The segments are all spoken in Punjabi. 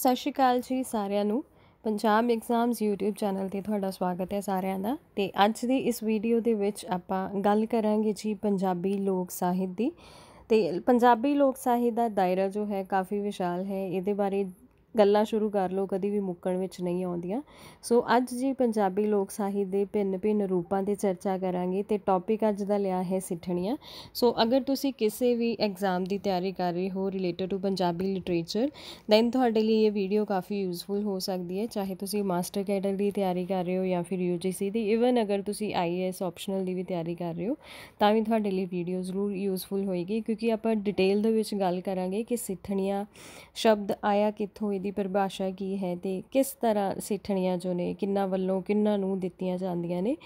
ਸਤਿ ਸ਼੍ਰੀ ਅਕਾਲ ਜੀ ਸਾਰਿਆਂ ਨੂੰ ਪੰਜਾਬ ਐਗਜ਼ਾਮਸ YouTube ਚੈਨਲ ਤੇ ਤੁਹਾਡਾ ਸਵਾਗਤ ਹੈ ਸਾਰਿਆਂ ਦਾ ਤੇ ਅੱਜ ਦੀ ਇਸ ਵੀਡੀਓ ਦੇ ਵਿੱਚ ਆਪਾਂ ਗੱਲ ਕਰਾਂਗੇ ਜੀ ਪੰਜਾਬੀ ਲੋਕ ਸਾਹਿਤ ਦੀ ਤੇ ਪੰਜਾਬੀ ਲੋਕ ਸਾਹਿਤ ਦਾ ਦਾਇਰਾ ਜੋ ਹੈ ਕਾਫੀ ਵਿਸ਼ਾਲ ਹੈ ਇਹਦੇ ਬਾਰੇ ਗੱਲਾਂ ਸ਼ੁਰੂ ਕਰ ਲਓ ਕਦੀ ਵੀ ਮੁੱਕਣ ਵਿੱਚ ਨਹੀਂ ਆਉਂਦੀਆਂ ਸੋ ਅੱਜ ਜੀ ਪੰਜਾਬੀ ਲੋਕ ਸਾਹਿਤ ਦੇ ਭਿੰਨ-ਭਿੰਨ ਰੂਪਾਂ ਤੇ ਚਰਚਾ ਕਰਾਂਗੇ ਤੇ ਟੌਪਿਕ ਅੱਜ ਦਾ ਲਿਆ ਹੈ ਸਿੱਠਣੀਆਂ ਸੋ ਅਗਰ ਤੁਸੀਂ ਕਿਸੇ ਵੀ ਐਗਜ਼ਾਮ ਦੀ ਤਿਆਰੀ ਕਰ ਰਹੇ ਹੋ related to Punjabi literature then ਤੁਹਾਡੇ ਲਈ ਇਹ ਵੀਡੀਓ ਕਾਫੀ ਯੂਸਫੁਲ ਹੋ ਸਕਦੀ ਹੈ ਚਾਹੇ ਤੁਸੀਂ ਮਾਸਟਰ ਕੈਡਰ ਦੀ ਤਿਆਰੀ ਕਰ ਰਹੇ ਹੋ ਜਾਂ ਫਿਰ ਯੂਜੀਸੀ ਦੀ ਇਵਨ ਅਗਰ ਤੁਸੀਂ ਆਈਏਐਸ ਆਪਸ਼ਨਲ ਦੀ ਵੀ ਤਿਆਰੀ ਕਰ ਰਹੇ ਹੋ ਤਾਂ ਵੀ ਤੁਹਾਡੇ ਲਈ ਵੀਡੀਓ ਜ਼ਰੂਰ ਯੂਸਫੁਲ ਹੋਏਗੀ ਕਿਉਂਕਿ ਆਪਾਂ ਡਿਟੇਲ ਦੇ ਵਿੱਚ ਗੱਲ ਕਰਾਂਗੇ ਕਿ ਸਿੱਠਣੀਆਂ ਸ਼ਬਦ ਆਇਆ ਕਿੱਥੋਂ ਦੀ ਪਰਿਭਾਸ਼ਾ ਕੀ ਹੈ ਤੇ ਕਿਸ ਤਰ੍ਹਾਂ ਸਿੱਠਣੀਆਂ ਜੋ ਨੇ ਕਿੰਨਾ ਵੱਲੋਂ ਕਿੰਨਾ ਨੂੰ ਦਿੱਤੀਆਂ ਜਾਂਦੀਆਂ ਨੇ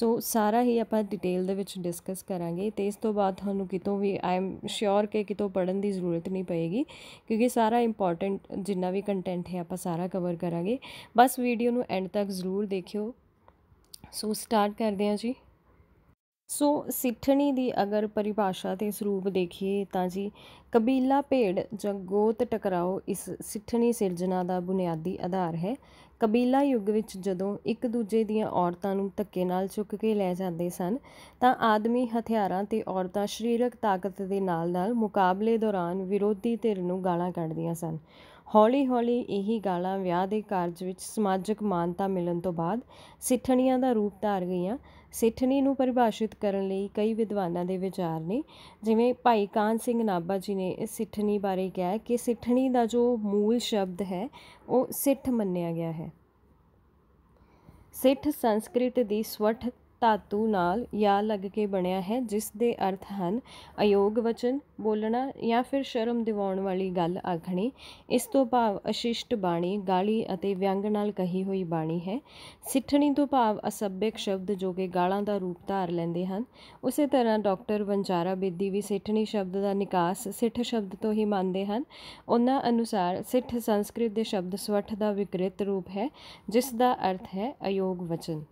ਸੋ ਸਾਰਾ ਹੀ ਆਪਾਂ ਡਿਟੇਲ ਦੇ ਵਿੱਚ ਡਿਸਕਸ ਕਰਾਂਗੇ ਤੇ ਇਸ ਤੋਂ ਬਾਅਦ ਤੁਹਾਨੂੰ ਕਿਤੋਂ ਵੀ ਆਈ ਐਮ ਸ਼ੋਰ ਕਿ ਕਿਤੋਂ ਪੜਨ ਦੀ ਜ਼ਰੂਰਤ ਨਹੀਂ ਪਏਗੀ ਕਿਉਂਕਿ ਸਾਰਾ ਇੰਪੋਰਟੈਂਟ ਜਿੰਨਾ ਵੀ ਕੰਟੈਂਟ ਹੈ ਆਪਾਂ ਸਾਰਾ ਕਵਰ ਕਰਾਂਗੇ ਬਸ ਵੀਡੀਓ ਨੂੰ ਐਂਡ ਤੱਕ ਜ਼ਰੂਰ ਦੇਖਿਓ ਸੋ ਸਟਾਰਟ ਕਰਦੇ ਹਾਂ ਜੀ ਸੋ ਸਿੱਠਣੀ ਦੀ ਅਗਰ ਪਰਿਭਾਸ਼ਾ ਤੇ ਸਰੂਪ ਦੇਖੀਏ ਤਾਂ ਜੀ ਕਬੀਲਾ ਭੇਡ ਜਾਂ ਗੋਤ ਟਕਰਾਓ ਇਸ ਸਿੱਠਣੀ ਸਿਰਜਣਾ ਦਾ ਬੁਨਿਆਦੀ ਆਧਾਰ ਹੈ ਕਬੀਲਾ ਯੁੱਗ ਵਿੱਚ ਜਦੋਂ ਇੱਕ ਦੂਜੇ ਦੀਆਂ ਔਰਤਾਂ ਨੂੰ ਧੱਕੇ ਨਾਲ ਚੁੱਕ ਕੇ ਲੈ ਜਾਂਦੇ ਸਨ ਤਾਂ ਆਦਮੀ ਹਥਿਆਰਾਂ ਤੇ ਔਰਤਾਂ ਸਰੀਰਕ ਤਾਕਤ ਦੇ ਨਾਲ-ਨਾਲ ਮੁਕਾਬਲੇ ਦੌਰਾਨ ਵਿਰੋਧੀ ਧਿਰ ਨੂੰ ਗਾਲਾਂ ਕੱਢਦੀਆਂ ਸਨ ਹੌਲੀ-ਹੌਲੀ ਇਹੀ ਗਾਲਾਂ ਵਿਆਹ ਦੇ ਕਾਰਜ ਵਿੱਚ ਸਮਾਜਿਕ ਮਾਨਤਾ ਮਿਲਣ ਤੋਂ ਬਾਅਦ ਸਿੱਠਣੀਆਂ ਦਾ ਰੂਪ ਧਾਰ ਗਈਆਂ ਸਿੱਠਣੀ ਨੂੰ ਪਰਿਭਾਸ਼ਿਤ ਕਰਨ ਲਈ ਕਈ ਵਿਦਵਾਨਾਂ ਦੇ ਵਿਚਾਰ ਨੇ ਜਿਵੇਂ ਭਾਈ ਕਾਨ ਸਿੰਘ ਨਾਭਾ ਜੀ ਨੇ ਸਿੱਠਣੀ ਬਾਰੇ ਕਿਹਾ ਕਿ ਸਿੱਠਣੀ ਦਾ ਜੋ ਮੂਲ ਸ਼ਬਦ ਹੈ ਉਹ ਸਿੱਠ ਮੰਨਿਆ ਗਿਆ ਹੈ ਸਿੱਠ ਸੰਸਕ੍ਰਿਤ ਦੀ ਸਵਠ ਧਾਤੂ ਨਾਲ ਯਾ ਲੱਗ ਕੇ ਬਣਿਆ ਹੈ ਜਿਸ ਦੇ ਅਰਥ ਹਨ ਅਯੋਗ ਵਚਨ ਬੋਲਣਾ ਜਾਂ ਫਿਰ ਸ਼ਰਮ ਦਿਵਾਉਣ ਵਾਲੀ ਗੱਲ ਆਖਣੀ ਇਸ ਤੋਂ ਭਾਵ ਅਸ਼ਿਸ਼ਟ ਬਾਣੀ ਗਾਲੀ ਅਤੇ ਵਿਅੰਗ ਨਾਲ ਕਹੀ ਹੋਈ ਬਾਣੀ ਹੈ ਸਿੱਠਣੀ ਤੋਂ ਭਾਵ ਅਸਭਿਕ ਸ਼ਬਦ ਜੋ ਕਿ ਗਾਲਾਂ ਦਾ ਰੂਪ ਧਾਰ ਲੈਂਦੇ ਹਨ ਉਸੇ ਤਰ੍ਹਾਂ ਡਾਕਟਰ ਵੰਜਾਰਾ ਬੇਦੀ ਵੀ ਸਿੱਠਣੀ ਸ਼ਬਦ ਦਾ ਨਿਕਾਸ ਸਿੱਠ ਸ਼ਬਦ ਤੋਂ ਹੀ ਮੰਨਦੇ ਹਨ ਉਹਨਾਂ ਅਨੁਸਾਰ ਸਿੱਠ ਸੰਸਕ੍ਰਿਤ ਦੇ ਸ਼ਬਦ ਸਵੱਠ ਦਾ ਵਿਕ੍ਰਿਤ ਰੂਪ ਹੈ ਜਿਸ ਦਾ ਅਰਥ ਹੈ ਅਯੋਗ ਵਚਨ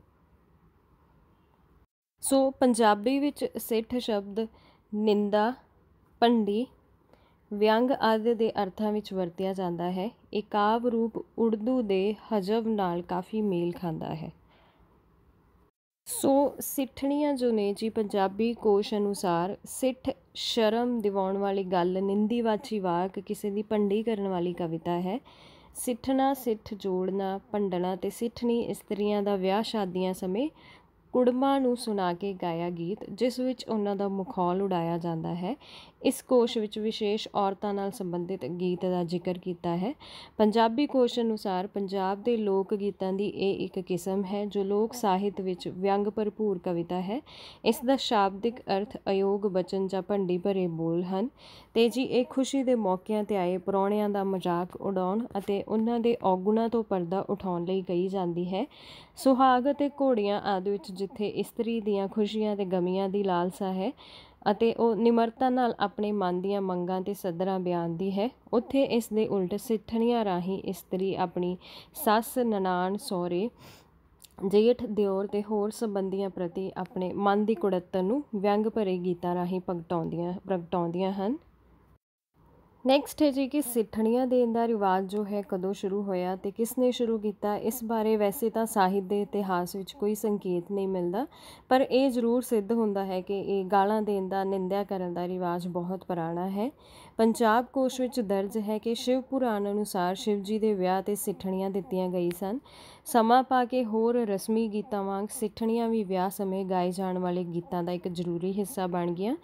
ਸੋ ਪੰਜਾਬੀ ਵਿੱਚ ਸਿੱਠ ਸ਼ਬਦ ਨਿੰਦਾ ਪੰਡੀ ਵਿਅੰਗ ਆਦਿ ਦੇ ਅਰਥਾਂ ਵਿੱਚ ਵਰਤਿਆ ਜਾਂਦਾ ਹੈ ਇਹ ਕਾਵ ਰੂਪ ਉਰਦੂ ਦੇ ਹਜਬ ਨਾਲ ਕਾਫੀ ਮੇਲ ਖਾਂਦਾ ਹੈ ਸੋ ਸਿੱਠਣੀਆਂ ਜੋ ਨੇ ਜੀ ਪੰਜਾਬੀ ਕੋਸ਼ ਅਨੁਸਾਰ ਸਿੱਠ ਸ਼ਰਮ ਦਿਵਾਉਣ ਵਾਲੀ ਗੱਲ ਨਿੰਦੀਵਾਚੀ ਵਾਕ ਕਿਸੇ ਦੀ ਪੰਡੀ ਕਰਨ ਵਾਲੀ ਕਵਿਤਾ ਹੈ ਸਿੱਠਣਾ ਸਿੱਠ ਜੋੜਨਾ ਪੰਡਣਾ ਤੇ ਸਿੱਠਣੀ ਇਸਤਰੀਆਂ ਦਾ ਵਿਆਹ ਸ਼ਾਦੀਆਂ ਸਮੇਂ ਕੁੜਮਾਂ ਨੂੰ ਸੁਣਾ ਕੇ ਗਾਇਆ ਗੀਤ ਜਿਸ ਵਿੱਚ ਉਹਨਾਂ ਦਾ ਮਖੌਲ ਉਡਾਇਆ ਜਾਂਦਾ ਹੈ ਇਸ ਕੋਸ਼ ਵਿੱਚ ਵਿਸ਼ੇਸ਼ ਔਰਤਾਂ ਨਾਲ ਸੰਬੰਧਿਤ ਗੀਤ ਦਾ ਜ਼ਿਕਰ ਕੀਤਾ ਹੈ ਪੰਜਾਬੀ ਕੋਸ਼ ਅਨੁਸਾਰ ਪੰਜਾਬ ਦੇ ਲੋਕ ਗੀਤਾਂ ਦੀ ਇਹ ਇੱਕ ਕਿਸਮ ਹੈ ਜੋ ਲੋਕ ਸਾਹਿਤ ਵਿੱਚ ਵਿਅੰਗ ਭਰਪੂਰ ਕਵਿਤਾ ਹੈ ਇਸ ਦਾ ਸ਼ਾਬਦਿਕ ਅਰਥ ਅਯੋਗ ਬਚਨ ਜਾਂ ਭੰਡੀ ਭਰੇ ਬੋਲ ਹਨ ਤੇ ਜੀ ਇਹ ਖੁਸ਼ੀ ਦੇ ਮੌਕਿਆਂ ਤੇ ਆਏ ਪਰੌਣਿਆਂ ਦਾ ਮਜ਼ਾਕ ਉਡਾਉਣ ਅਤੇ ਉਹਨਾਂ ਦੇ ਔਗੁਣਾਂ ਤੋਂ ਪਰਦਾ ਉਠਾਉਣ ਲਈ ਕਹੀ ਜਾਂਦੀ ਹੈ ਸੁਹਾਗ ਅਤੇ ਘੋੜੀਆਂ ਆਦਿ ਵਿੱਚ ਜਿੱਥੇ ਇਸਤਰੀ ਦੀਆਂ ਖੁਸ਼ੀਆਂ ਤੇ ਗਮੀਆਂ ਦੀ ਲਾਲਸਾ ਹੈ ਅਤੇ ਉਹ ਨਿਮਰਤਾ ਨਾਲ ਆਪਣੇ ਮਨ ਦੀਆਂ ਮੰਗਾਂ ਤੇ ਸੱਦਰਾਂ ਬਿਆਨਦੀ ਹੈ ਉੱਥੇ ਇਸ ਦੇ ਉਲਟ ਸਿੱਠਣੀਆਂ ਰਾਹੀਂ ਇਸਤਰੀ ਆਪਣੀ ਸੱਸ ਨਨਾਣ ਸੋਰੇ ਜੇਠ ਦਿਓਰ ਤੇ ਹੋਰ ਸੰਬੰਧੀਆਂ ਪ੍ਰਤੀ ਆਪਣੇ ਮਨ ਦੀ ਕੁੜੱਤਨ ਨੂੰ ਵਿਅੰਗ ਭਰੇ ਗੀਤਾਂ ਰਾਹੀਂ ਪ੍ਰਗਟਾਉਂਦੀਆਂ ਪ੍ਰਗਟਾਉਂਦੀਆਂ ਹਨ ਨੈਕਸਟ ਹੈ ਜੀ ਕਿ ਸਿੱਠਣੀਆਂ ਦੇਣ ਦਾ ਰਿਵਾਜ ਜੋ ਹੈ ਕਦੋਂ ਸ਼ੁਰੂ ਹੋਇਆ ਤੇ ਕਿਸ ਨੇ ਸ਼ੁਰੂ ਕੀਤਾ ਇਸ ਬਾਰੇ ਵੈਸੇ ਤਾਂ ਸਾਹਿਤ ਦੇ ਇਤਿਹਾਸ ਵਿੱਚ ਕੋਈ ਸੰਕੇਤ ਨਹੀਂ ਮਿਲਦਾ ਪਰ ਇਹ ਜ਼ਰੂਰ ਸਿੱਧ ਹੁੰਦਾ ਹੈ ਕਿ ਇਹ ਗਾਲਾਂ ਦੇਣ ਦਾ ਨਿੰਦਿਆ ਕਰਨ ਦਾ ਰਿਵਾਜ ਬਹੁਤ ਪੁਰਾਣਾ ਹੈ ਪੰਜਾਬ ਕੋਸ਼ ਵਿੱਚ ਦਰਜ ਹੈ ਕਿ ਸ਼ਿਵ ਪੁਰਾਣ ਅਨੁਸਾਰ ਸ਼ਿਵ ਜੀ ਦੇ ਵਿਆਹ ਤੇ ਸਿੱਠਣੀਆਂ ਦਿੱਤੀਆਂ ਗਈ ਸਨ ਸਮਾਂ ਪਾ ਕੇ ਹੋਰ ਰਸਮੀ ਗੀਤਾਂ ਵਾਂਗ ਸਿੱਠਣੀਆਂ ਵੀ ਵਿਆਹ ਸਮੇਂ ਗਾਏ ਜਾਣ ਵਾਲੇ ਗੀਤਾਂ ਦਾ ਇੱਕ ਜ਼ਰੂਰੀ ਹਿੱਸਾ ਬਣ ਗਿਆ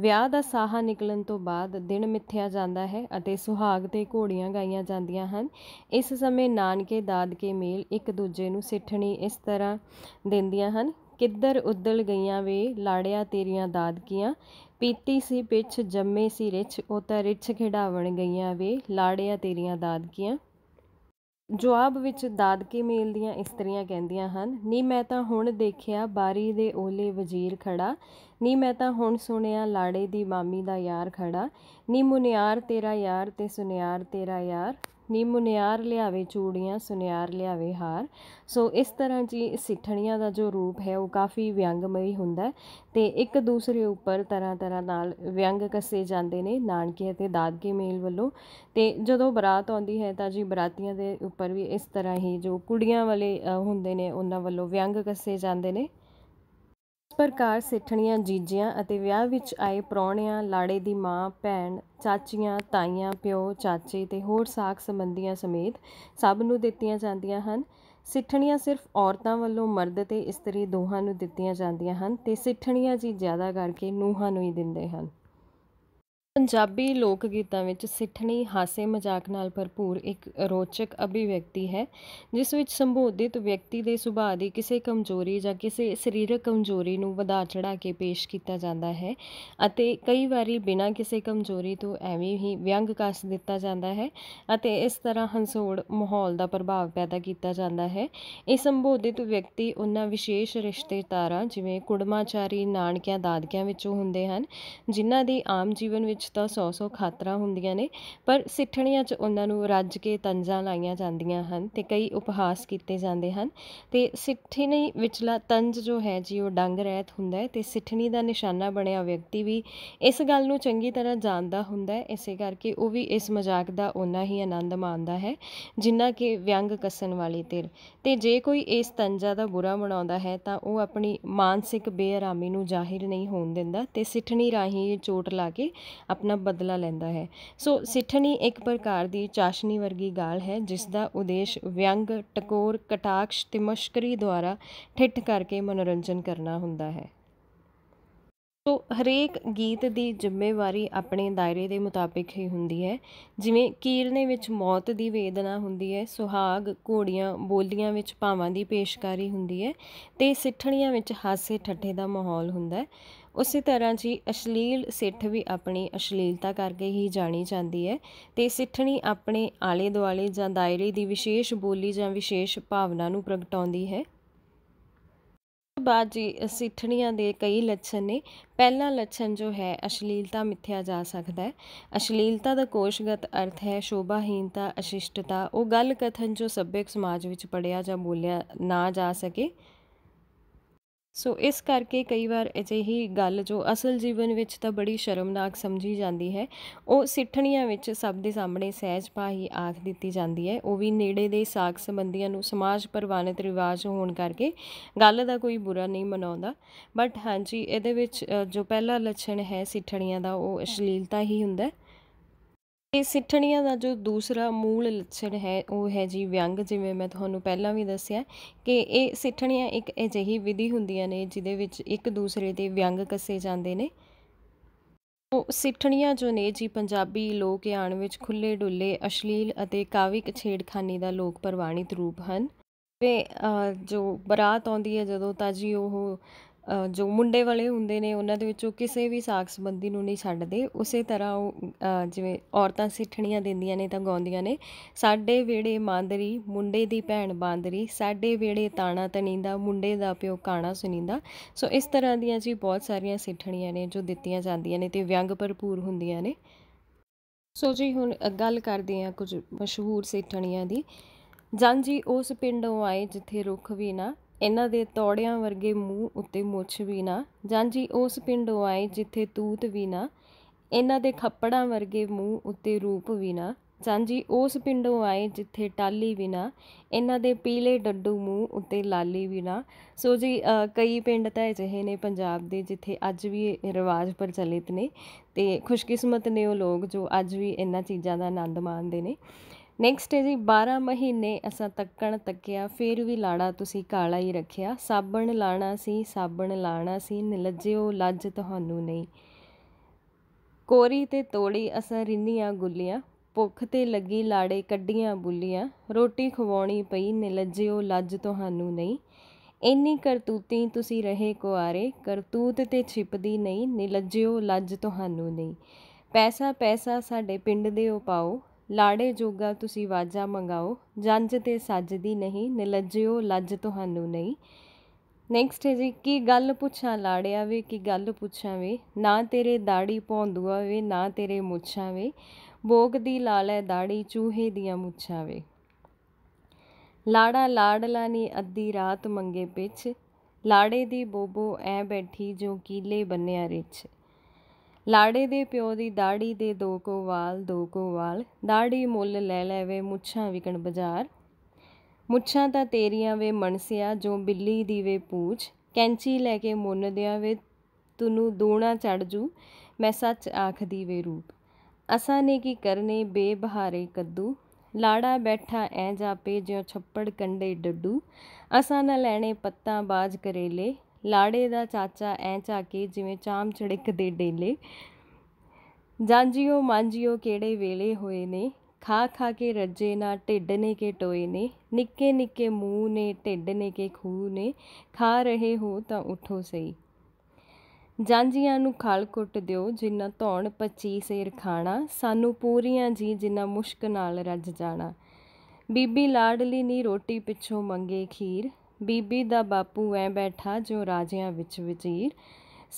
ਵਿਆਹ ਦਾ ਸਾਹਾ ਨਿਕਲਣ ਤੋਂ ਬਾਅਦ ਦਿਨ ਮਿੱਥਿਆ ਜਾਂਦਾ ਹੈ ਅਤੇ ਸੁਹਾਗ ਤੇ ਘੋੜੀਆਂ ਗਾਈਆਂ ਜਾਂਦੀਆਂ ਹਨ ਇਸ ਸਮੇਂ ਨਾਨਕੇ ਦਾਦਕੇ ਮੇਲ ਇੱਕ ਦੂਜੇ ਨੂੰ ਸਿੱਠਣੀ ਇਸ ਤਰ੍ਹਾਂ ਦਿੰਦੀਆਂ ਹਨ ਕਿੱਧਰ ਉੱਦਲ ਗਈਆਂ ਵੇ ਲਾੜਿਆ ਤੇਰੀਆਂ ਦਾਦਕੀਆਂ ਪੀਤੀ ਸੀ ਪਿੱਛ ਜੰਮੇ ਸੀ ਰਿਛ ਉਹ ਤਾਂ ਰਿਛ ਖਿਡਾਵਣ ਗਈਆਂ ਵੇ ਲਾੜਿਆ ਤੇਰੀਆਂ ਦਾਦਕੀਆਂ ਜਵਾਬ ਵਿੱਚ ਦਾਦਕੀ ਮੇਲ ਦੀਆਂ ਇਸਤਰੀਆਂ ਕਹਿੰਦੀਆਂ ਹਨ ਨੀ ਮੈਂ ਤਾਂ ਹੁਣ ਦੇਖਿਆ ਬਾਰੀ ਦੇ ਓਲੇ ਵਜ਼ੀਰ ਖੜਾ ਨੀ ਮੈਂ ਤਾਂ ਹੁਣ ਸੁਣਿਆ ਲਾੜੇ ਦੀ ਮਾਮੀ ਦਾ ਯਾਰ ਖੜਾ ਨੀ ਮੁਨਿਆਰ ਤੇਰਾ ਯਾਰ ਤੇ ਸੁਨਿਆਰ ਤੇਰਾ ਯਾਰ ਨੀ ਮੁਨਿਆਰ ਲਿਆਵੇ ਚੂੜੀਆਂ ਸੁਨਿਆਰ ਲਿਆਵੇ ਹਾਰ ਸੋ ਇਸ ਤਰ੍ਹਾਂ ਜੀ ਸਿੱਠਣੀਆਂ ਦਾ ਜੋ ਰੂਪ ਹੈ ਉਹ ਕਾਫੀ ਵਿਅੰਗਮਈ ਹੁੰਦਾ ਤੇ ਇੱਕ ਦੂਸਰੇ ਉੱਪਰ ਤਰ੍ਹਾਂ ਤਰ੍ਹਾਂ ਨਾਲ ਵਿਅੰਗ ਕੱਸੇ ਜਾਂਦੇ ਨੇ ਨਾਨਕੇ ਅਤੇ ਦਾਦਕੇ ਮੇਲ ਵੱਲੋਂ ਤੇ ਜਦੋਂ ਬਰਾਤ ਆਉਂਦੀ ਹੈ ਤਾਂ ਜੀ ਬਰਾਤੀਆਂ ਦੇ ਉੱਪਰ ਵੀ ਇਸ ਤਰ੍ਹਾਂ ਹੀ ਜੋ ਕੁੜੀਆਂ ਵਾਲੇ ਹੁੰਦੇ ਨੇ ਉਹਨਾਂ ਵੱਲੋਂ ਵਿਅੰਗ ਕੱਸੇ ਜਾਂਦੇ ਨੇ ਇਸ ਪ੍ਰਕਾਰ ਸੇਠਣੀਆਂ ਜੀਜੀਆਂ ਅਤੇ ਵਿਆਹ ਵਿੱਚ ਆਏ ਪ੍ਰੌਣਿਆਂ ਲਾੜੇ ਦੀ ਮਾਂ ਭੈਣ ਚਾਚੀਆਂ ਤਾਈਆਂ ਪਿਓ ਚਾਚੇ ਤੇ ਹੋਰ ਸਾਖ ਸੰਬੰਧੀਆਂ ਸਮੇਤ ਸਭ ਨੂੰ ਦਿੱਤੀਆਂ ਜਾਂਦੀਆਂ ਹਨ ਸਿੱਠਣੀਆਂ ਸਿਰਫ ਔਰਤਾਂ ਵੱਲੋਂ ਮਰਦ ਤੇ ਇਸਤਰੀ ਦੋਹਾਂ ਨੂੰ ਦਿੱਤੀਆਂ ਜਾਂਦੀਆਂ ਹਨ ਤੇ ਸਿੱਠਣੀਆਂ ਜੀ ਜ਼ਿਆਦਾ ਕਰਕੇ ਨੂੰਹਾਂ ਨੂੰ ਹੀ ਦਿੰਦੇ ਹਨ ਪੰਜਾਬੀ ਲੋਕ ਗੀਤਾਂ ਵਿੱਚ ਸਿੱਠਣੀ ਹਾਸੇ ਮਜ਼ਾਕ ਨਾਲ ਭਰਪੂਰ ਇੱਕ ਰੋਚਕ ਅਭਿਵਿਅਕਤੀ ਹੈ ਜਿਸ ਵਿੱਚ ਸੰਬੋਧਿਤ ਵਿਅਕਤੀ ਦੇ ਸੁਭਾਅ ਦੀ ਕਿਸੇ ਕਮਜ਼ੋਰੀ ਜਾਂ ਕਿਸੇ ਸਰੀਰਕ ਕਮਜ਼ੋਰੀ ਨੂੰ ਵਧਾ ਚੜਾ ਕੇ ਪੇਸ਼ ਕੀਤਾ ਜਾਂਦਾ ਹੈ ਅਤੇ ਕਈ ਵਾਰੀ ਬਿਨਾਂ ਕਿਸੇ ਕਮਜ਼ੋਰੀ ਤੋਂ ਐਵੇਂ ਹੀ ਵਿਅੰਗ ਕਾਸ ਦਿੱਤਾ ਜਾਂਦਾ ਹੈ ਅਤੇ ਇਸ ਤਰ੍ਹਾਂ ਹੰਸੋੜ ਮਾਹੌਲ ਦਾ ਪ੍ਰਭਾਵ ਪੈਦਾ ਕੀਤਾ ਜਾਂਦਾ ਹੈ ਇਹ ਸੰਬੋਧਿਤ ਵਿਅਕਤੀ ਉਹਨਾਂ ਵਿਸ਼ੇਸ਼ ਰਿਸ਼ਤੇਦਾਰਾਂ ਜਿਵੇਂ ਕੁੜਮਾਚਾਰੀ ਨਾਨਕਿਆਂ ਦਾਦਕਿਆਂ ਵਿੱਚੋਂ ਹੁੰਦੇ ਹਨ ਜਿਨ੍ਹਾਂ ਦੀ ਆਮ ਜੀਵਨ ਵਿੱਚ ਤਾਂ ਸੌ ਸੌ ਖਾਤਰਾ ਹੁੰਦੀਆਂ ਨੇ ਪਰ ਸਿੱਠਣੀਆਂ 'ਚ ਉਹਨਾਂ ਨੂੰ ਰੱਜ ਕੇ ਤੰਜਾਂ ਲਾਈਆਂ ਜਾਂਦੀਆਂ ਹਨ ਤੇ ਕਈ ਉਪਹਾਸ ਕੀਤੇ ਜਾਂਦੇ ਹਨ ਤੇ ਸਿੱਠਣੀ ਵਿਚਲਾ ਤੰਜ ਜੋ ਹੈ ਜੀ ਉਹ ਡੰਗ ਰਹਿਤ ਹੁੰਦਾ ਹੈ ਤੇ ਸਿੱਠਣੀ ਦਾ ਨਿਸ਼ਾਨਾ ਬਣਿਆ ਵਿਅਕਤੀ ਵੀ ਇਸ ਗੱਲ ਨੂੰ ਚੰਗੀ ਤਰ੍ਹਾਂ ਜਾਣਦਾ ਹੁੰਦਾ ਹੈ ਇਸੇ ਕਰਕੇ ਉਹ ਵੀ ਇਸ ਮਜ਼ਾਕ ਦਾ ਓਨਾ ਹੀ ਆਨੰਦ ਮਾਣਦਾ ਹੈ ਜਿੰਨਾ ਕਿ ਵਿਅੰਗ ਕੱਸਣ ਵਾਲੀ ਤੇ ਤੇ ਜੇ ਕੋਈ ਇਸ ਤੰਜਾ ਦਾ ਬੁਰਾ ਬਣਾਉਂਦਾ ਹੈ ਤਾਂ ਉਹ ਆਪਣੀ ਮਾਨਸਿਕ ਬੇਅਰਾਮੀ ਨੂੰ ਜ਼ਾਹਿਰ ਨਹੀਂ ਹੋਣ ਦਿੰਦਾ ਤੇ ਸਿੱਠਣੀ ਰਾਹੀਂ ਚੋਟ ਲਾ ਕੇ ਆਪਣਾ ਬਦਲਾ ਲੈਂਦਾ ਹੈ ਸੋ ਸਿੱਠਣੀ ਇੱਕ ਪ੍ਰਕਾਰ ਦੀ ਚਾਸ਼ਨੀ ਵਰਗੀ ਗਾਲ ਹੈ ਜਿਸ ਦਾ ਉਦੇਸ਼ ਵਿਅੰਗ ਟਕੋਰ ਕਟਾਕਸ਼ ਤੇ ਮਸ਼ਕਰੀ ਦੁਆਰਾ ਠਿੱਠ ਕਰਕੇ ਮਨੋਰੰਜਨ ਕਰਨਾ ਹੁੰਦਾ ਹੈ ਸੋ ਹਰੇਕ ਗੀਤ ਦੀ ਜ਼ਿੰਮੇਵਾਰੀ ਆਪਣੇ ਦਾਇਰੇ ਦੇ ਮੁਤਾਬਿਕ ਹੀ ਹੁੰਦੀ ਹੈ ਜਿਵੇਂ ਕੀਰਨੇ ਵਿੱਚ ਮੌਤ ਦੀ ਵੇਦਨਾ ਹੁੰਦੀ ਹੈ ਸੁਹਾਗ ਘੋੜੀਆਂ ਬੋਲੀਆਂ ਵਿੱਚ ਭਾਵਾਂ ਦੀ ਪੇਸ਼ਕਾਰੀ ਹੁੰਦੀ ਹੈ ਤੇ ਸਿੱਠਣੀਆਂ ਵਿੱਚ ਹਾਸੇ ਠੱਠੇ ਦਾ ਮਾਹੌਲ ਹੁੰਦਾ ਹੈ ਉਸੇ ਤਰ੍ਹਾਂ ਜੀ ਅਸ਼ਲੀਲ ਸਿੱਠ ਵੀ ਆਪਣੀ ਅਸ਼ਲੀਲਤਾ ਕਰਕੇ ਹੀ ਜਾਣੀ ਜਾਂਦੀ ਹੈ ਤੇ ਸਿੱਠਣੀ ਆਪਣੇ ਆਲੇ ਦੁਆਲੇ ਜਾਂ ਦਾਇਰੇ ਦੀ ਵਿਸ਼ੇਸ਼ ਬੋਲੀ ਜਾਂ ਵਿਸ਼ੇਸ਼ ਭਾਵਨਾ ਨੂੰ ਪ੍ਰਗਟਾਉਂਦੀ ਹੈ ਬਾਅਦ ਜੀ ਸਿੱਠਣੀਆਂ ਦੇ ਕਈ ਲੱਛਣ ਨੇ ਪਹਿਲਾ ਲੱਛਣ ਜੋ ਹੈ ਅਸ਼ਲੀਲਤਾ ਮਿੱਥਿਆ ਜਾ ਸਕਦਾ ਹੈ ਅਸ਼ਲੀਲਤਾ ਦਾ ਕੋਸ਼ਗਤ ਅਰਥ ਹੈ ਸ਼ੋਭਾਹੀਨਤਾ ਅਸ਼ਿਸ਼ਟਤਾ ਉਹ ਗੱਲ ਕਥਨ ਜੋ ਸੱਭਿਅਕ ਸਮਾਜ ਵਿੱਚ ਪੜਿਆ ਜਾਂ ਬੋਲਿਆ ਨਾ ਜਾ ਸਕੇ ਸੋ ਇਸ ਕਰਕੇ ਕਈ ਵਾਰ ਅਜਿਹੀ ਗੱਲ ਜੋ ਅਸਲ ਜੀਵਨ ਵਿੱਚ ਤਾਂ ਬੜੀ ਸ਼ਰਮਨਾਕ ਸਮਝੀ ਜਾਂਦੀ ਹੈ ਉਹ ਸਿੱਠਣੀਆਂ ਵਿੱਚ ਸਭ ਦੇ ਸਾਹਮਣੇ ਸਹਿਜ ਪਾਹੀ ਆਖ ਦਿੱਤੀ ਜਾਂਦੀ ਹੈ ਉਹ ਵੀ ਨੇੜੇ ਦੇ ਸਾਖ ਸੰਬੰਧੀਆਂ ਨੂੰ ਸਮਾਜ ਪਰਵਾਨਿਤ ਰਿਵਾਜ ਹੋਣ ਕਰਕੇ ਗੱਲ ਦਾ ਕੋਈ ਬੁਰਾ ਨਹੀਂ ਮਨਾਉਂਦਾ ਬਟ ਹਾਂਜੀ ਇਹਦੇ ਵਿੱਚ ਜੋ ਪਹਿਲਾ ਲੱਛਣ ਹੈ ਸਿੱਠਣੀਆਂ ਦਾ ਉਹ ਅਸ਼ਲੀਲਤਾ ਹੀ ਹੁੰਦਾ ਹੈ ਇਹ ਸਿੱਠਣੀਆਂ ਦਾ ਜੋ ਦੂਸਰਾ ਮੂਲ ਲੱਛਣ ਹੈ ਉਹ ਹੈ ਜੀ ਵਿਅੰਗ ਜਿਵੇਂ ਮੈਂ ਤੁਹਾਨੂੰ ਪਹਿਲਾਂ ਵੀ ਦੱਸਿਆ ਕਿ ਇਹ ਸਿੱਠਣੀਆਂ ਇੱਕ ਅਜਿਹੀ ਵਿਧੀ ਹੁੰਦੀਆਂ ਨੇ ਜਿਦੇ ਵਿੱਚ ਇੱਕ ਦੂਸਰੇ ਦੇ ਵਿਅੰਗ ਕੱਸੇ ਜਾਂਦੇ ਨੇ ਉਹ ਸਿੱਠਣੀਆਂ ਜੋ ਨੇ ਜੀ ਪੰਜਾਬੀ ਲੋਕ ਆਣ ਵਿੱਚ ਖੁੱਲੇ ਡੁੱਲੇ ਅਸ਼ਲੀਲ ਅਤੇ ਕਾਵਿਕ ਛੇੜਖਾਨੀ ਦਾ ਲੋਕ ਪ੍ਰਵਾਣਿਤ ਰੂਪ ਹਨ ਵੇ ਜੋ ਬਰਾਤ ਆਉਂਦੀ ਹੈ ਜਦੋਂ ਤਾਂ ਜੀ ਉਹ ਜੋ ਮੁੰਡੇ ਵਾਲੇ ਹੁੰਦੇ ਨੇ ਉਹਨਾਂ ਦੇ ਵਿੱਚੋਂ ਕਿਸੇ ਵੀ ਸਾਖ ਸੰਬੰਧੀ ਨੂੰ ਨਹੀਂ ਛੱਡਦੇ ਉਸੇ ਤਰ੍ਹਾਂ ਉਹ ਜਿਵੇਂ ਔਰਤਾਂ ਸਿੱਠਣੀਆਂ ਦਿੰਦੀਆਂ ਨੇ ਤਾਂ ਗਾਉਂਦੀਆਂ ਨੇ ਸਾਡੇ ਵੇੜੇ ਮਾਂਦਰੀ ਮੁੰਡੇ ਦੀ ਭੈਣ ਬਾਂਦਰੀ ਸਾਡੇ ਵੇੜੇ ਤਾਣਾ ਤਣੀਂਦਾ ਮੁੰਡੇ ਦਾ ਪਿਓ ਕਾਣਾ ਸੁਣੀਂਦਾ ਸੋ ਇਸ ਤਰ੍ਹਾਂ ਦੀਆਂ ਜੀ ਬਹੁਤ ਸਾਰੀਆਂ ਸਿੱਠਣੀਆਂ ਨੇ ਜੋ ਦਿੱਤੀਆਂ ਜਾਂਦੀਆਂ ਨੇ ਤੇ ਵਿਅੰਗ ਭਰਪੂਰ ਹੁੰਦੀਆਂ ਨੇ ਸੋ ਜੀ ਹੁਣ ਗੱਲ ਕਰਦੇ ਹਾਂ ਕੁਝ ਮਸ਼ਹੂਰ ਸਿੱਠਣੀਆਂ ਦੀ ਜਾਂ ਜੀ ਉਸ ਪਿੰਡੋਂ ਆਏ ਜਿੱਥੇ ਰੁੱਖ ਵੀ ਨਾ ਇਹਨਾਂ ਦੇ ਤੋੜਿਆਂ ਵਰਗੇ ਮੂੰਹ ਉੱਤੇ ਮੁੱਛ ਵੀ ਨਾ ਜਾਂਜੀ ਉਸ ਪਿੰਡੋਂ ਆਏ ਜਿੱਥੇ ਤੂਤ ਵੀ ਨਾ ਇਹਨਾਂ ਦੇ ਖੱਪੜਾਂ ਵਰਗੇ ਮੂੰਹ ਉੱਤੇ ਰੂਪ ਵੀ ਨਾ ਜਾਂਜੀ ਉਸ ਪਿੰਡੋਂ ਆਏ ਜਿੱਥੇ ਟਾਲੀ ਵੀ ਨਾ ਇਹਨਾਂ ਦੇ ਪੀਲੇ ਡੱਡੂ ਮੂੰਹ ਉੱਤੇ ਲਾਲੀ ਵੀ ਨਾ ਸੋ ਜੀ ਕਈ ਪਿੰਡ ਤਾਂ ਅਜਿਹੇ ਨੇ ਪੰਜਾਬ ਦੇ ਜਿੱਥੇ ਅੱਜ ਵੀ ਇਹ ਰਿਵਾਜ ਪ੍ਰਚਲਿਤ ਨੇ ਤੇ ਖੁਸ਼ਕਿਸਮਤ ਨੇ ਉਹ ਲੋਕ ਜੋ ਅੱਜ ਵੀ ਇਹਨਾਂ ਚੀਜ਼ਾਂ ਦਾ ਆਨੰਦ ਮਾਣਦੇ ਨੇ ਨੈਕਸਟ ਹੈ ਜੀ 12 ਮਹੀਨੇ ਅਸਾਂ ਤੱਕਣ ਤੱਕਿਆ ਫੇਰ ਵੀ ਲਾੜਾ ਤੁਸੀਂ ਕਾਲਾ ਹੀ ਰੱਖਿਆ ਸਾਬਣ ਲਾਣਾ ਸੀ ਸਾਬਣ ਲਾਣਾ ਸੀ ਨਿਲੱਜਿਓ ਲੱਜ ਤੁਹਾਨੂੰ ਨਹੀਂ ਕੋਰੀ ਤੇ ਤੋੜੀ ਅਸਾਂ ਰਿੰਨੀਆਂ ਗੁੱਲੀਆਂ ਭੁੱਖ ਤੇ ਲੱਗੀ ਲਾੜੇ ਕੱਢੀਆਂ ਬੁੱਲੀਆਂ ਰੋਟੀ ਖਵਾਉਣੀ ਪਈ ਨਿਲੱਜਿਓ ਲੱਜ ਤੁਹਾਨੂੰ ਨਹੀਂ ਇੰਨੀ ਕਰਤੂਤੀ ਤੁਸੀਂ ਰਹੇ ਕੁਆਰੇ ਕਰਤੂਤ ਤੇ ਛਿਪਦੀ ਨਹੀਂ ਨਿਲੱਜਿਓ ਲੱਜ ਤੁਹਾਨੂੰ ਨਹੀਂ ਪੈਸਾ ਪੈਸਾ ਸਾਡੇ ਪਿੰਡ ਦੇ ਉਪਾਓ ਲਾੜੇ ਜੋਗਾ ਤੁਸੀਂ ਵਾਜਾ ਮੰਗਾਓ ਜੰਜ ਤੇ ਸੱਜਦੀ ਨਹੀਂ ਨਿਲੱਜਿਓ ਲੱਜ ਤੁਹਾਨੂੰ ਨਹੀਂ ਨੈਕਸਟ ਹੈ ਜੀ ਕੀ ਗੱਲ ਪੁੱਛਾਂ ਲਾੜਿਆ ਵੇ ਕੀ ਗੱਲ ਪੁੱਛਾਂ ਵੇ ਨਾ ਤੇਰੇ ਦਾੜੀ ਪੌਂਦੂਆ ਵੇ ਨਾ ਤੇਰੇ ਮੁੱਛਾਂ ਵੇ ਬੋਗ ਦੀ ਲਾਲੈ ਦਾੜੀ ਚੂਹੇ ਦੀਆਂ ਮੁੱਛਾਂ ਵੇ ਲਾੜਾ ਲਾੜਲਾ ਨੀ ਅੱਧੀ ਰਾਤ ਮੰਗੇ ਪਿੱਛ ਲਾੜੇ ਦੀ ਬੋਬੋ ਐ ਬੈਠੀ ਜੋ ਕੀਲੇ ਬੰਨਿਆ ਰਿਛ ਲਾੜੇ ਦੇ ਪਿਓ ਦੀ ਦਾੜੀ ਦੇ ਦੋ ਕੋ ਵਾਲ ਦੋ ਕੋ ਵਾਲ ਦਾੜੀ ਮੁੱਲ ਲੈ ਲੈਵੇ ਮੁੱਛਾਂ ਵਿਕਣ ਬਾਜ਼ਾਰ ਮੁੱਛਾਂ ਤਾਂ ਤੇਰੀਆਂ ਵੇ ਮਨਸਿਆ ਜੋ ਬਿੱਲੀ ਦੀ ਵੇ ਪੂਛ ਕੈਂਚੀ ਲੈ ਕੇ ਮੁੰਨ ਦਿਆਂ ਵੇ ਤੈਨੂੰ ਦੂਣਾ ਚੜ ਜੂ ਮੈਂ ਸੱਚ ਆਖਦੀ ਵੇ ਰੂਪ ਅਸਾਂ ਨੇ ਕੀ ਕਰਨੇ ਬੇਬਹਾਰੇ ਕੱਦੂ ਲਾੜਾ ਬੈਠਾ ਐ ਜਾਪੇ ਜਿਉ ਛੱਪੜ ਕੰਡੇ ਡੱਡੂ ਅਸਾਂ ਨਾ ਲੈਣੇ ਪੱਤਾ ਬਾਜ ਕਰੇਲੇ ਲਾੜੇ ਦਾ ਚਾਚਾ ਐਂ ਚਾਕੇ ਜਿਵੇਂ ਚਾਮ ਛੜਕ ਦੇ ਡੇਲੇ ਜਾਂਜੀਓ ਮਾਂਜੀਓ ਕਿਹੜੇ ਵੇਲੇ ਹੋਏ ਨੇ ਖਾ ਖਾ ਕੇ ਰੱਜੇ ਨਾ ਢਿੱਡ ਨੇ ਕੇ ਟੋਏ ਨੇ ਨਿੱਕੇ ਨਿੱਕੇ ਮੂੰਹ ਨੇ ਢਿੱਡ ਨੇ ਕੇ ਖੂ ਨੇ ਖਾ ਰਹੇ ਹੋ ਤਾਂ ਉਠੋ ਸਹੀ ਜਾਂਜੀਆਂ ਨੂੰ ਖਾਲ ਕੁੱਟ ਦਿਓ ਜਿੰਨਾ ਧੌਣ 25 ਸੇਰ ਖਾਣਾ ਸਾਨੂੰ ਪੂਰੀਆਂ ਜੀ ਜਿੰਨਾ ਮੁਸ਼ਕ ਨਾਲ ਰੱਜ ਜਾਣਾ ਬੀਬੀ ਲਾਡਲੀ ਨਹੀਂ ਰੋਟੀ ਪਿੱਛੋਂ ਮੰਗੇ ਖੀਰ ਬੀਬੀ ਦਾ ਬਾਪੂ ਐ ਬੈਠਾ ਜੋ ਰਾਜਿਆਂ ਵਿੱਚ ਵਜ਼ੀਰ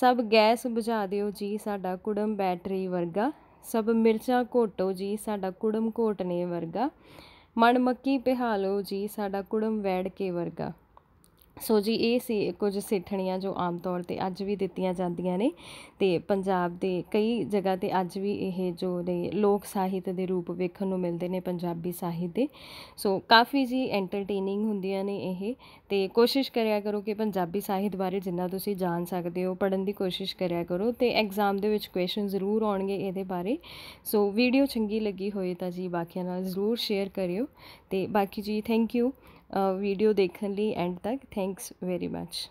ਸਭ ਗੈਸ ਬੁਝਾ ਦਿਓ ਜੀ ਸਾਡਾ ਕੁੜਮ ਬੈਟਰੀ ਵਰਗਾ ਸਭ ਮਿਰਚਾਂ ਘੋਟੋ ਜੀ ਸਾਡਾ ਕੁੜਮ ਘੋਟਨੇ ਵਰਗਾ ਮਣ ਮੱਕੀ ਪਿਹਾ ਜੀ ਸਾਡਾ ਕੁੜਮ ਵੈੜ ਕੇ ਵਰਗਾ ਸੋ ਜੀ ਇਹ ਸੀ ਕੁਝ ਸੇਠਣੀਆਂ ਜੋ ਆਮ ਤੌਰ ਤੇ ਅੱਜ ਵੀ ਦਿੱਤੀਆਂ ਜਾਂਦੀਆਂ ਨੇ ਤੇ ਪੰਜਾਬ ਦੇ ਕਈ ਜਗ੍ਹਾ ਤੇ ਅੱਜ ਵੀ ਇਹ ਜੋ ਨੇ ਲੋਕ ਸਾਹਿਤ ਦੇ ਰੂਪ ਵੇਖਣ ਨੂੰ ਮਿਲਦੇ ਨੇ ਪੰਜਾਬੀ ਸਾਹਿਤ ਦੇ ਸੋ ਕਾਫੀ ਜੀ ਐਂਟਰਟੇਨਿੰਗ ਹੁੰਦੀਆਂ ਨੇ ਇਹ ਤੇ ਕੋਸ਼ਿਸ਼ ਕਰਿਆ ਕਰੋ ਕਿ ਪੰਜਾਬੀ ਸਾਹਿਤ ਬਾਰੇ ਜਿੰਨਾ ਤੁਸੀਂ ਜਾਣ ਸਕਦੇ ਹੋ ਪੜਨ ਦੀ ਕੋਸ਼ਿਸ਼ ਕਰਿਆ ਕਰੋ ਤੇ ਐਗਜ਼ਾਮ ਦੇ ਵਿੱਚ ਕੁਐਸਚਨ ਜ਼ਰੂਰ ਆਉਣਗੇ ਇਹਦੇ ਬਾਰੇ ਸੋ ਵੀਡੀਓ ਚੰਗੀ ਲੱਗੀ ਹੋਏ ਤਾਂ ਜੀ ਬਾਕੀਆਂ ਨਾਲ ਜ਼ਰੂਰ ਸ਼ੇਅਰ ਕਰਿਓ ਤੇ ਬਾਕੀ ਜੀ ਥੈਂਕ ਯੂ वीडियो देखने लिए एंड तक थैंक्स वेरी मच